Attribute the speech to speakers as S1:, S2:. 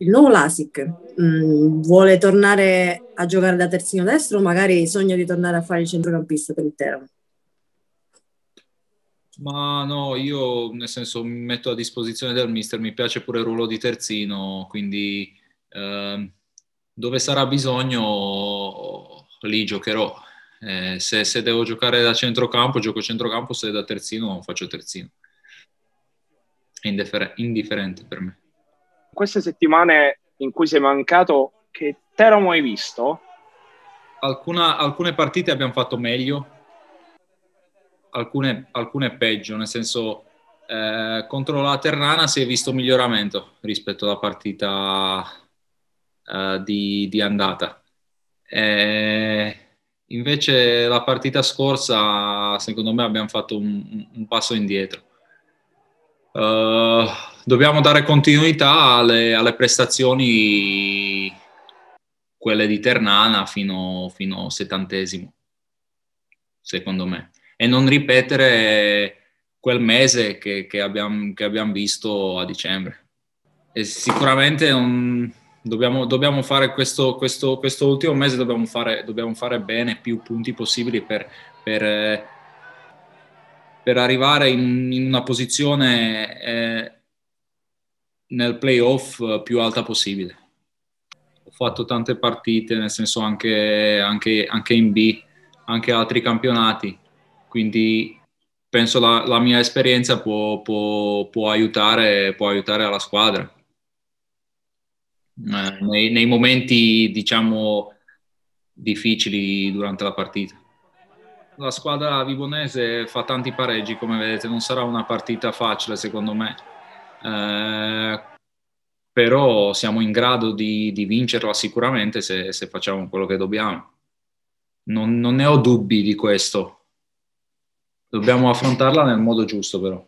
S1: il nuovo Lasic mm, vuole tornare a giocare da terzino destro o magari sogna di tornare a fare il centrocampista per il Teramo? Ma no, io nel senso mi metto a disposizione del mister, mi piace pure il ruolo di terzino, quindi eh, dove sarà bisogno lì giocherò. Eh, se, se devo giocare da centrocampo, gioco centrocampo, se da terzino faccio terzino. È indifferente per me queste settimane in cui sei mancato, che Teramo mai visto? Alcuna, alcune partite abbiamo fatto meglio, alcune, alcune peggio, nel senso eh, contro la Ternana si è visto miglioramento rispetto alla partita eh, di, di, andata. Eh, invece la partita scorsa, secondo me, abbiamo fatto un, un passo indietro. Uh, dobbiamo dare continuità alle, alle prestazioni, quelle di Ternana fino, fino al settantesimo, secondo me, e non ripetere quel mese che, che, abbiamo, che abbiamo, visto a dicembre. E sicuramente un, dobbiamo, dobbiamo, fare questo, questo, questo ultimo mese, dobbiamo fare, dobbiamo fare, bene più punti possibili per, per, per arrivare in, in, una posizione... Eh, nel playoff eh, più alta possibile. Ho fatto tante partite, nel senso anche, anche, anche in B, anche altri campionati, quindi penso la, la mia esperienza può, può, può, aiutare, può aiutare alla squadra. Eh, nei, nei, momenti, diciamo, difficili durante la partita. La squadra vivonese fa tanti pareggi, come vedete, non sarà una partita facile secondo me. Eh, però siamo in grado di, di vincerla sicuramente se, se, facciamo quello che dobbiamo. Non, non ne ho dubbi di questo. Dobbiamo affrontarla nel modo giusto però.